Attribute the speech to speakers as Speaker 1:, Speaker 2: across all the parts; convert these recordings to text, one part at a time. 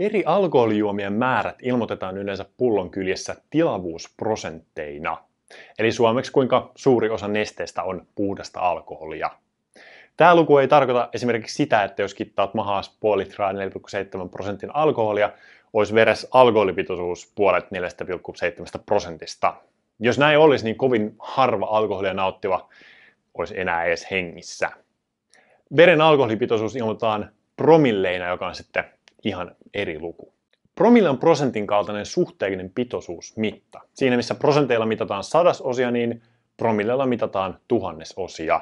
Speaker 1: Eri alkoholijuomien määrät ilmoitetaan yleensä pullon kyljessä tilavuusprosentteina, eli suomeksi kuinka suuri osa nesteestä on puhdasta alkoholia. Tämä luku ei tarkoita esimerkiksi sitä, että jos kittaat mahaas puoli 4,7 prosentin alkoholia, olisi veres alkoholipitoisuus puolet 4,7 prosentista. Jos näin olisi, niin kovin harva alkoholia nauttiva olisi enää edes hengissä. Veren alkoholipitoisuus ilmoitetaan promilleina, joka on sitten ihan eri luku. Promille on prosentin kaltainen suhteellinen pitoisuusmitta. Siinä missä prosenteilla mitataan sadasosia, niin promillella mitataan tuhannesosia.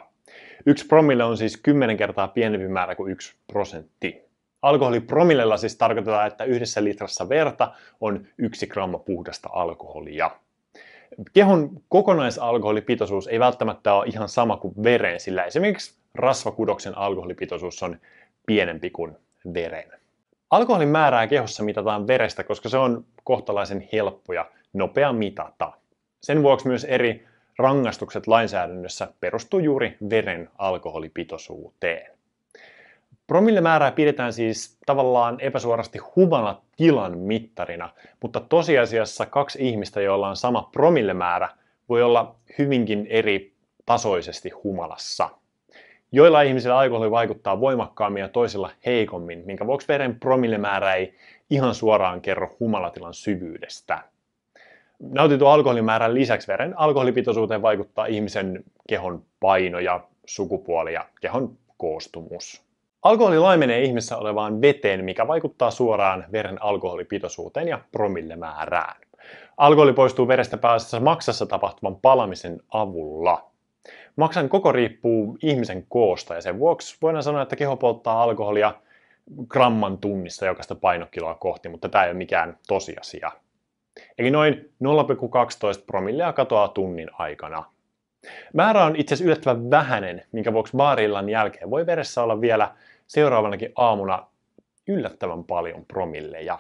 Speaker 1: Yksi promille on siis kymmenen kertaa pienempi määrä kuin yksi prosentti. Alkoholi-promillella siis tarkoitetaan, että yhdessä litrassa verta on yksi gramma puhdasta alkoholia. Kehon kokonaisalkoholipitoisuus ei välttämättä ole ihan sama kuin veren, sillä esimerkiksi rasvakudoksen alkoholipitoisuus on pienempi kuin veren. Alkoholin määrää kehossa mitataan verestä, koska se on kohtalaisen helppo ja nopea mitata. Sen vuoksi myös eri rangaistukset lainsäädännössä perustuu juuri veren alkoholipitoisuuteen. Promillemäärää pidetään siis tavallaan epäsuorasti humana tilan mittarina, mutta tosiasiassa kaksi ihmistä, joilla on sama promillemäärä, voi olla hyvinkin eri tasoisesti humalassa. Joilla ihmisillä alkoholi vaikuttaa voimakkaammin ja toisilla heikommin, minkä vuoksi veren promillemäärä ei ihan suoraan kerro humalatilan syvyydestä. Nautitu alkoholimäärän lisäksi veren alkoholipitoisuuteen vaikuttaa ihmisen kehon paino ja sukupuoli ja kehon koostumus. Alkoholi laimenee ihmisessä olevaan veteen, mikä vaikuttaa suoraan veren alkoholipitoisuuteen ja promillemäärään. Alkoholi poistuu verestä päässä maksassa tapahtuvan palamisen avulla. Maksan koko riippuu ihmisen koosta ja sen vuoksi voidaan sanoa, että keho polttaa alkoholia gramman tunnissa jokaista painokiloa kohti, mutta tämä ei ole mikään tosiasia. Eli noin 0,12 promillea katoaa tunnin aikana. Määrä on itse asiassa yllättävän vähäinen, minkä vuoksi baarillan jälkeen voi veressä olla vielä seuraavanakin aamuna yllättävän paljon promilleja.